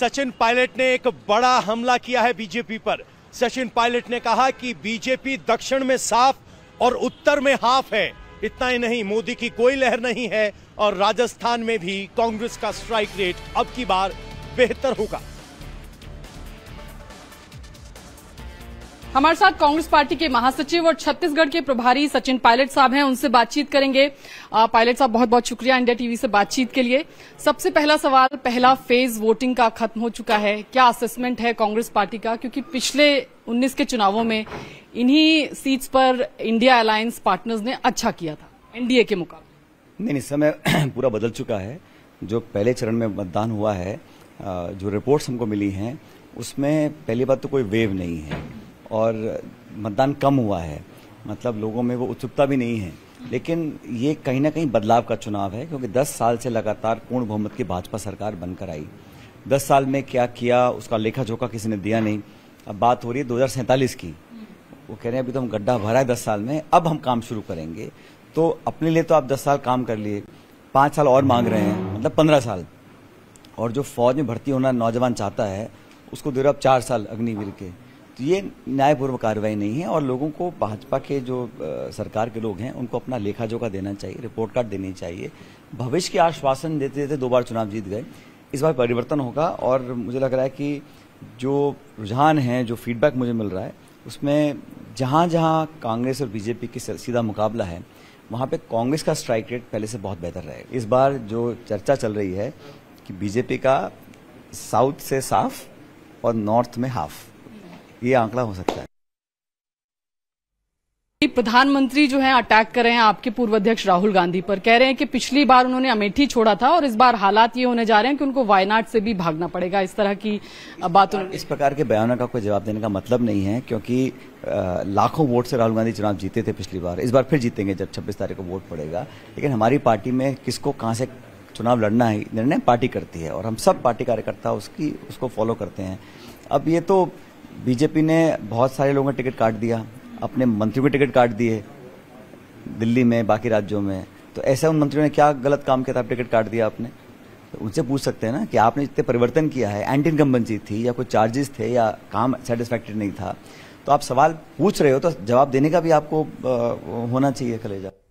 Sachin pilot ने एक बड़ा हमला किया है बीजेपी पर सचिन पायलट ने कहा कि बीजेपी दक्षिण में साफ और उत्तर में हाफ है इतना ही नहीं मोदी की कोई लहर नहीं है और राजस्थान में भी कांग्रेस का स्ट्राइक रेट अब की बार बेहतर होगा हमारे साथ कांग्रेस पार्टी के महासचिव और छत्तीसगढ़ के प्रभारी सचिन पायलट साहब हैं उनसे बातचीत करेंगे पायलट साहब बहुत बहुत शुक्रिया इंडिया टीवी से बातचीत के लिए सबसे पहला सवाल पहला फेज वोटिंग का खत्म हो चुका है क्या असेसमेंट है कांग्रेस पार्टी का क्योंकि पिछले उन्नीस के चुनावों में इन्हीं सीट्स पर इंडिया अलायंस पार्टनर्स ने अच्छा किया था एनडीए के मुकाबले नहीं इस समय पूरा बदल चुका है जो पहले चरण में मतदान हुआ है जो रिपोर्ट्स हमको मिली है उसमें पहली बात तो कोई वेव नहीं है और मतदान कम हुआ है मतलब लोगों में वो उत्सुकता भी नहीं है लेकिन ये कहीं ना कहीं बदलाव का चुनाव है क्योंकि 10 साल से लगातार पूर्ण बहुमत की भाजपा सरकार बनकर आई 10 साल में क्या किया उसका लेखा जोखा किसी ने दिया नहीं अब बात हो रही है दो की वो कह रहे हैं अभी तो हम गड्ढा भरा है दस साल में अब हम काम शुरू करेंगे तो अपने लिए तो आप दस साल काम कर लिए पाँच साल और मांग रहे हैं मतलब पंद्रह साल और जो फौज में भर्ती होना नौजवान चाहता है उसको दे रहे आप चार साल अग्निवीर के तो ये न्यायपूर्वक कार्रवाई नहीं है और लोगों को भाजपा के जो सरकार के लोग हैं उनको अपना लेखा जोखा देना चाहिए रिपोर्ट कार्ड देनी चाहिए भविष्य के आश्वासन देते देते दो बार चुनाव जीत गए इस बार परिवर्तन होगा और मुझे लग रहा है कि जो रुझान है जो फीडबैक मुझे मिल रहा है उसमें जहाँ जहाँ कांग्रेस और बीजेपी की सीधा मुकाबला है वहाँ पे कांग्रेस का स्ट्राइक रेट पहले से बहुत बेहतर रहेगा इस बार जो चर्चा चल रही है कि बीजेपी का साउथ से साफ और नॉर्थ में हाफ ये आंकड़ा हो सकता है प्रधानमंत्री जो है अटैक कर रहे हैं आपके पूर्व अध्यक्ष राहुल गांधी पर कह रहे हैं कि पिछली बार उन्होंने अमेठी छोड़ा था और इस बार हालात ये होने जा रहे हैं कि उनको वायनाड से भी भागना पड़ेगा इस तरह की बात इस प्रकार के बयानों का कोई जवाब देने का मतलब नहीं है क्योंकि लाखों वोट से राहुल गांधी चुनाव जीते थे पिछली बार इस बार फिर जीतेंगे जब छब्बीस तारीख को वोट पड़ेगा लेकिन हमारी पार्टी में किसको कहाँ से चुनाव लड़ना है निर्णय पार्टी करती है और हम सब पार्टी कार्यकर्ता उसकी उसको फॉलो करते हैं अब ये तो बीजेपी ने बहुत सारे लोगों का टिकट काट दिया अपने मंत्रियों के टिकट काट दिए दिल्ली में बाकी राज्यों में तो ऐसा उन मंत्रियों ने क्या गलत काम किया था आप टिकट काट दिया आपने तो उनसे पूछ सकते हैं ना कि आपने जितने परिवर्तन किया है एंटी इनकम्बेंसी थी या कोई चार्जेस थे या काम सेटिस्फैक्ट्री नहीं था तो आप सवाल पूछ रहे हो तो जवाब देने का भी आपको होना चाहिए कलेजा